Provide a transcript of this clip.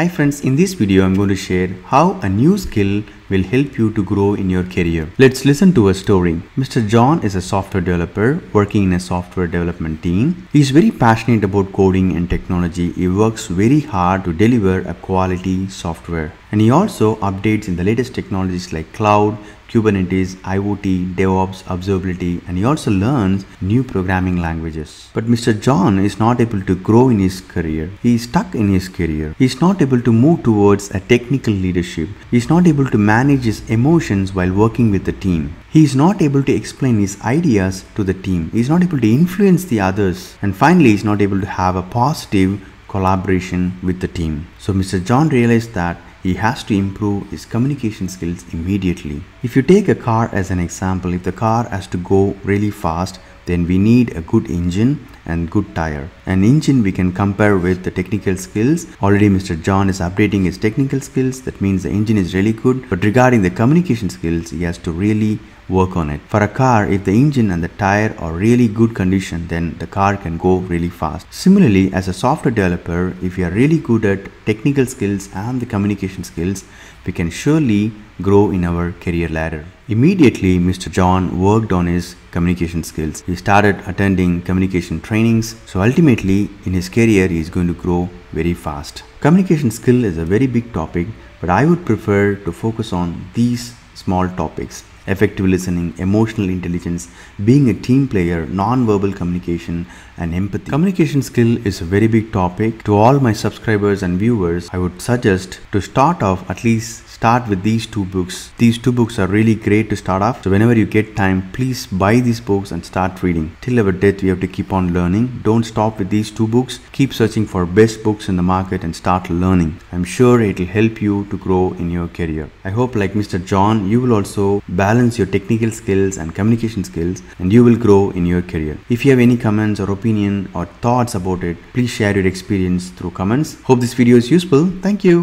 Hi friends, in this video I'm going to share how a new skill will help you to grow in your career. Let's listen to a story. Mr. John is a software developer working in a software development team. He is very passionate about coding and technology. He works very hard to deliver a quality software. And he also updates in the latest technologies like cloud, Kubernetes, IoT, DevOps, observability, and he also learns new programming languages. But Mr. John is not able to grow in his career. He is stuck in his career. He is not able to move towards a technical leadership. He is not able to manage manage his emotions while working with the team. He is not able to explain his ideas to the team. He is not able to influence the others. And finally, he is not able to have a positive collaboration with the team. So Mr. John realized that he has to improve his communication skills immediately. If you take a car as an example, if the car has to go really fast, then we need a good engine and good tire. An engine we can compare with the technical skills. Already Mr. John is updating his technical skills. That means the engine is really good. But regarding the communication skills, he has to really work on it. For a car, if the engine and the tire are really good condition, then the car can go really fast. Similarly, as a software developer, if you are really good at technical skills and the communication skills, we can surely grow in our career ladder. Immediately, Mr. John worked on his communication skills. He started attending communication training trainings. So ultimately in his career he is going to grow very fast. Communication skill is a very big topic but I would prefer to focus on these small topics effective listening, emotional intelligence, being a team player, non-verbal communication and empathy. Communication skill is a very big topic. To all my subscribers and viewers, I would suggest to start off at least start with these two books. These two books are really great to start off. So whenever you get time, please buy these books and start reading. Till our death, we have to keep on learning. Don't stop with these two books. Keep searching for best books in the market and start learning. I'm sure it'll help you to grow in your career. I hope like Mr. John, you will also balance your technical skills and communication skills and you will grow in your career. If you have any comments or opinion or thoughts about it, please share your experience through comments. Hope this video is useful. Thank you.